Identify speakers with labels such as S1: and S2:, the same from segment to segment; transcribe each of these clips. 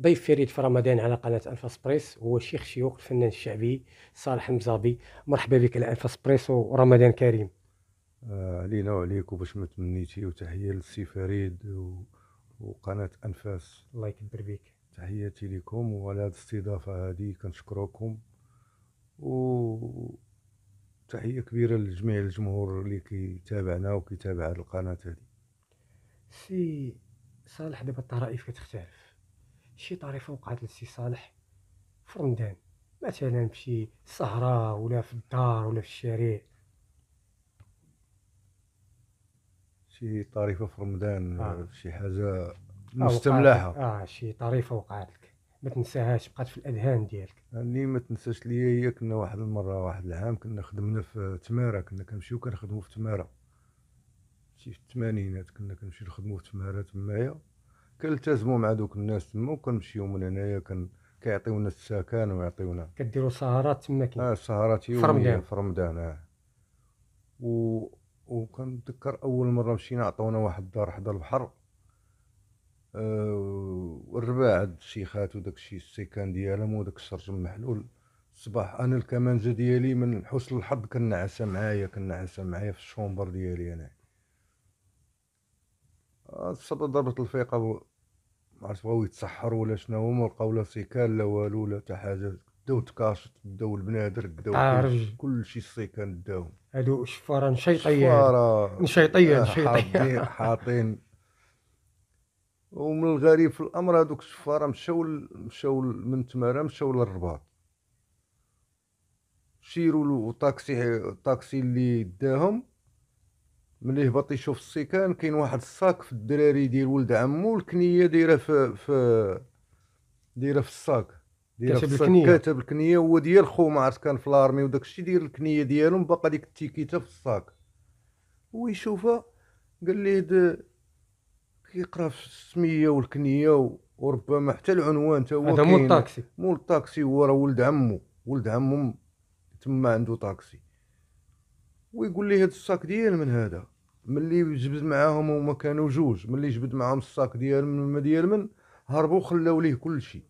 S1: ضيف فريد في رمضان على قناة أنفاس بريس هو شيخ شيوخ الفنان الشعبي صالح المزابي مرحبا بك على أنفاس بريس ورمضان كريم
S2: آه، علينا آه وباش ما تمنيتي وتحية للسي فريد و... وقناة أنفاس
S1: الله يكبر بك
S2: تحياتي لكم وعلى هذه الاستضافة هذه كنشكركم و تحيه كبيره لجميع الجمهور اللي كيتابعنا وكيتابع هاد القناه هادي
S1: سي صالح دابا الطرائف كتختلف شي طريفه وقعت لسي صالح في رمضان مثلا في شي سهرة ولا في الدار ولا في الشارع
S2: شي طريفه في رمضان آه. شي حاجه آه، مستملاحه
S1: اه شي طريفه وقعت ما تنساهاش بقات في الاذهان ديالك اللي ما تنساش
S2: ليا هي كنا واحد المره واحد العام كنا خدمنا في تماره كنا كنمشيو كنخدمو في تماره شي في الثمانينات كنا كنمشيو نخدمو في تماره تمايا كنلتزموا مع دوك الناس تما وكنمشيو من هنايا كن كيعطيونا السكن ويعطيونا
S1: كديروا سهرات تما كاين اه سهرات يوميه في
S2: رمضان اه و وكنتذكر اول مره مشينا عطونا واحد الدار حدا البحر آه، والرباع هاد الشيخات وداك الشيء السيكان ديالهم وداك الشرجم محلول الصباح انا الكمانجه ديالي من حسن الحظ كنعسى معايا كنعسى معايا في الشومبر ديالي انا آه، الصبا ضربت الفيقه ما عرفت بغاو يتسحروا ولا شنو هما لقاو لا سيكان لا والو لا حتى حاجه داو تكاشط داو البنادر داو كلشي السيكان داو
S1: هادو شفاره نشيطيه شفاره نشيطيه آه، نشيطيه
S2: حاطين ومن الغريب في الامر هذوك السفاره مشاو مشاو من تمارا مشاو للرباط شيروا له طاكسي طاكسي اللي داهم ملي هبط يشوف السيكان كاين واحد الصاك في الدراري ديال ولد عمو الكنيه دايره في في دايره في الصاك كاتب الكنيه كاتب الكنيه هو ديال خو ما عرفت كان في لارمي وداك الشيء داير الكنيه ديالهم باقا ديك التيكيته في الصاك ويشوفها قال ليه كيقرا في السميه والكنيه وربما حتى العنوان تا هو هذا مول الطاكسي مول الطاكسي هو راه ولد عمو ولد عمو تما عنده طاكسي ويقول لي هاد الساك ديال من هذا ملي جبد معاهم هما كانوا جوج ملي جبد معاهم الساك ديال من ديال من هربوا خلاو ليه كلشي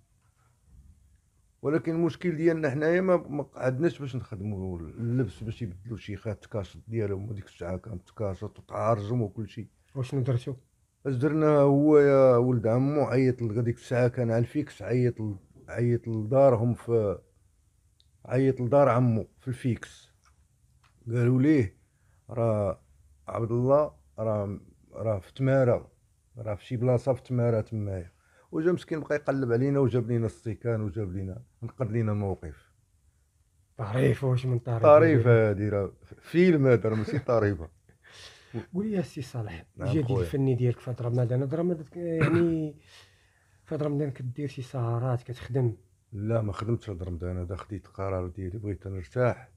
S2: ولكن المشكل ديالنا حنايا ما قعدناش باش نخدموا اللبس باش يبدلوا خات تكاسط ديالهم وديك الساعه كانت تكاسط وتعارجم وكلشي واشنو درتو اش درنا هو يا ولد عمو عيط لغديك الساعه كان على الفيكس عيط عيط لدارهم في عيط لدار عمو في الفيكس قالوا ليه راه عبد الله راه راه في تماره راه في شي بلاصه في تماره تمايا وجا مسكين بقى يقلب علينا وجاب لينا السيكان وجاب لينا نقد لينا الموقف
S1: طريف واش من طريف طريف هادي
S2: راه فيلم هذا ماشي طريفه
S1: قول لي السي صالح نعم، الجديد الفني ديالك فتره هاد رمضان يعني فتره رمضان كدير شي سهرات كتخدم
S2: لا ما خدمتش هاد رمضان هذا خديت قرار ديالي بغيت نرتاح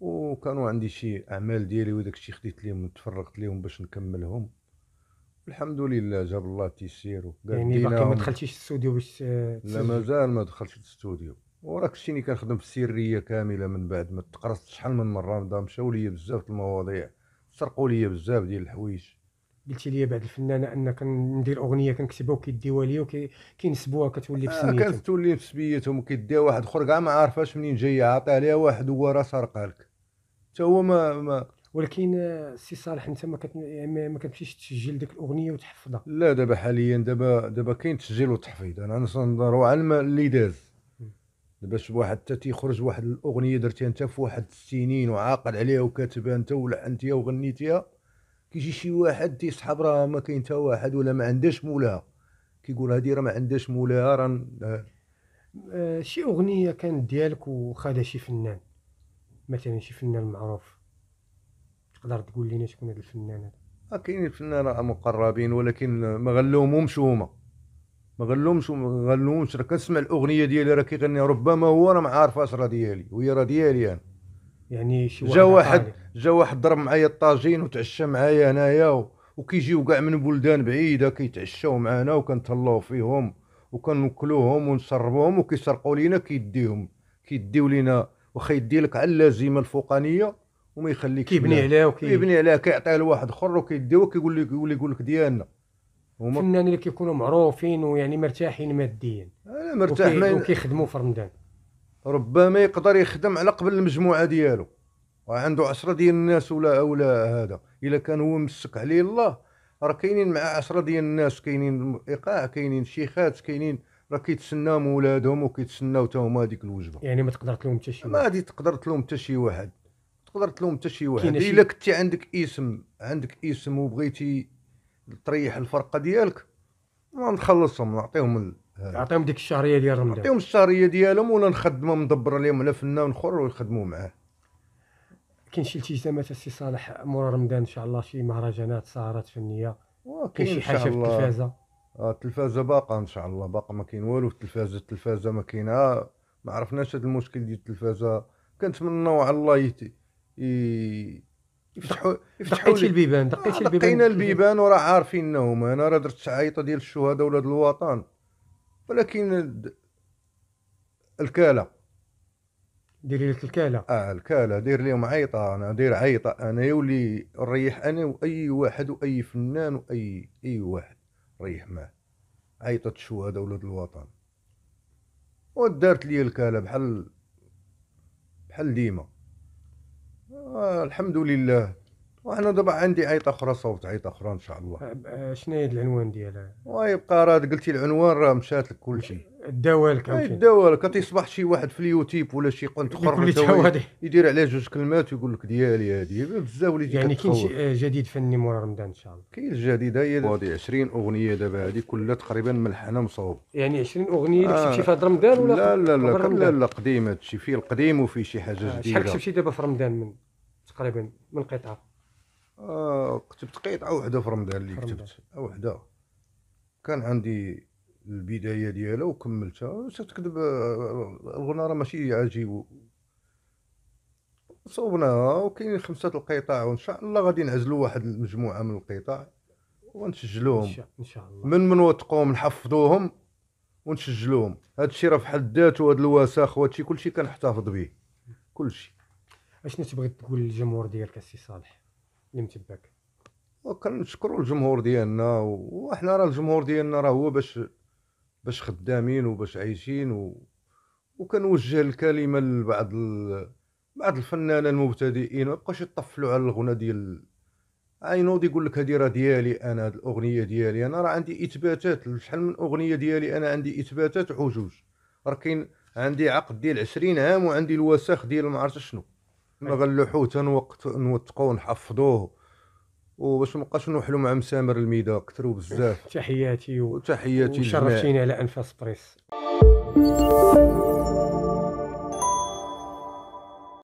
S2: وكانوا عندي شي اعمال ديالي وداك الشيء خديت ليهم تفرغت ليهم باش نكملهم الحمد لله جاب الله تيسير يعني باقي ما دخلتيش
S1: الاستوديو باش لا
S2: مازال ما دخلتش الاستوديو وراك شتيني كنخدم في السريه كامله من بعد ما تقرصت شحال من مره مشاو ليا بزاف المواضيع سرقوا لي بزاف ديال الحوايج
S1: قلتي لي بعد الفنانه ان كندير اغنيه كنكتبها وكيديوها ليا وكينسبوها كتولي في بسميتهم آه
S2: كتولي سميتهم كيديها واحد اخر كاع ما عارفاش منين جايه عطيها ليها واحد هو راه سرقها لك
S1: حتى هو ما, ما ولكن آه، سي صالح انت ما كت... يعني ما كتمشيش تسجل ديك الاغنيه وتحفظها
S2: لا دابا حاليا دابا دابا كاين تسجيل وتحفيظ انا نصنظر على اللي داز لبس واحد حتى تيخرج واحد الاغنيه درتيها انت في واحد السنين وعاقل عليها وكاتبها انت ولحنتيها وغنيتيها كيجي شي واحد تيسحب راه ما كاين حتى واحد ولا ما عندهاش مولاها كيقول هادي راه ما عندهاش مولاها راه
S1: آه، شي اغنيه كانت ديالك وخدها شي فنان مثلا شي فنان معروف تقدر تقول لينا شكون هاد الفنان هذا
S2: آه، كاينين فنانين مقربين ولكن ما غنلومهمش هما ما غنلهمش راه كنسمع الاغنيه ديالي راه كيغني ربما هو راه ما عارفاش راه ديالي وهي راه ديالي انا
S1: يعني شي واحد جا واحد
S2: جا واحد ضرب معايا الطاجين وتعشى معايا هنايا وكيجيو كاع من بلدان بعيده كيتعشاو معانا وكنتهلاو فيهم وكنوكلوهم ونشربوهم وكيسرقوا لينا كيديهم كيديو لينا واخا يدي لك على اللازمه الفوقانيه وما يخليكش كيبني عليها وكيبني عليها
S1: كيعطيها لواحد اخر وكيديوها كيقول لك يقول لك ديالنا هما الفنانين يعني اللي كيكونوا معروفين ويعني مرتاحين ماديا انا مرتاح وكي... وكيخدموا في رمضان ربما يقدر يخدم على قبل
S2: المجموعه ديالو وعنده عشرة ديال الناس ولا ولا هذا الا كان هو مسك عليه الله راه كاينين مع عشرة ديال الناس كاينين ايقاع كاينين شيخات كاينين راه كيتسناو ولادهم وكيتسناو حتى هما هذيك الوجبه
S1: يعني ما تقدر تلوم حتى
S2: شي واحد ما غادي تقدر تلوم حتى شي واحد تقدر تلوم حتى شي واحد الا كنتي عندك اسم عندك اسم وبغيتي تريح الفرقه ديالك ونخلصهم
S1: نعطيهم نعطيهم ديك الشهريه ديال رمضان نعطيهم
S2: الشهريه ديالهم ولا نخدمهم ندبر عليهم على فنان اخر ويخدموا معاه
S1: كاين شي التزامات السي صالح مور رمضان ان شاء الله شي مهرجانات سهرات فنيه كاين شي حاجه في التلفازه
S2: آه التلفازه باقا ان شاء الله باقا ما كاين والو في التلفازه التلفازه ما كاينه ما عرفناش هذا المشكل ديال التلفازه كنتمنوا على الله يتي. يفتحوا يفتحوا دقيتي البيبان دقيتي آه، البيبان دقينا البيبان وراه انهم انا راه درت عيطه ديال الشهداء ولاد الوطن ولكن الكاله ديري لك الكاله اه الكاله دير لهم عيطه انا دير عيطه انا يولي نريح انا واي واحد واي فنان واي اي واحد ريح معاه عيطه الشهداء ولاد الوطن ودارت لي الكاله بحال بحال ديما آه الحمد لله وانا دابا عندي عيط اخرى صوت عيط اخرى ان شاء الله
S1: أه، شنو هي العنوان ديالها
S2: ويبقى راه قلتي العنوان راه مشات لك شيء الدواء لك الدواء لك كتصبح شي واحد في اليوتيوب ولا شي قنت اخر يدير عليه جوج كلمات ويقول لك ديالي هذه بزاف اللي يعني كاين شي
S1: أه، جديد فني مورا رمضان ان شاء الله كاين الجديد هي
S2: هذه 20 اغنيه دابا هذه كلها تقريبا ملحنه مصوب
S1: يعني 20 اغنيه اللي كتبتي آه. في رمضان ولا لا لا لا لا,
S2: لا قديم هادشي فيه القديم وفيه شي حاجه جديده شحال كتبتي
S1: دابا في رمضان من تقريبا من قطعه
S2: آه كتبت قطعه وحده في رمضان اللي كتبت وحده كان عندي البدايه ديالها وكملتها تكتب الغنى آه، راه ماشي عاجي صوبناها وكاينين خمسه القطع وان شاء الله غادي نعزلوا واحد المجموعه من القطع ونسجلوهم ان شاء الله من منوثقوهم نحفظوهم ونسجلوهم هذا الشيء راه في حد ذاته هذا الوساخ وهذا الشيء كلشي كنحتفظ به كلشي
S1: اشنو تبغي تقول للجمهور ديالك السي صالح اللي متبعك
S2: وكنشكروا الجمهور ديالنا وحنا راه الجمهور ديالنا راه هو باش باش خدامين وباش عايشين و... وكنوجه الكلمه لبعض ال... بعض الفنانه المبتدئين ما يبقاش يطفلوا على الغنى ديال عينوض يقول لك هذه راه ديالي انا هاد الاغنيه ديالي انا راه عندي اثباتات شحال من اغنيه ديالي انا عندي اثباتات وحجوج راه كاين عندي عقد ديال 20 عام وعندي الوساخ ديال ما عرفت شنو غير تنوقت نوثقوه نحفظوه وباش مابقاش نوحلوا مع مسامر الميدا كثروا بزاف
S1: تحياتي وتحياتي تحياتي وشرفتينا على انفاس بريس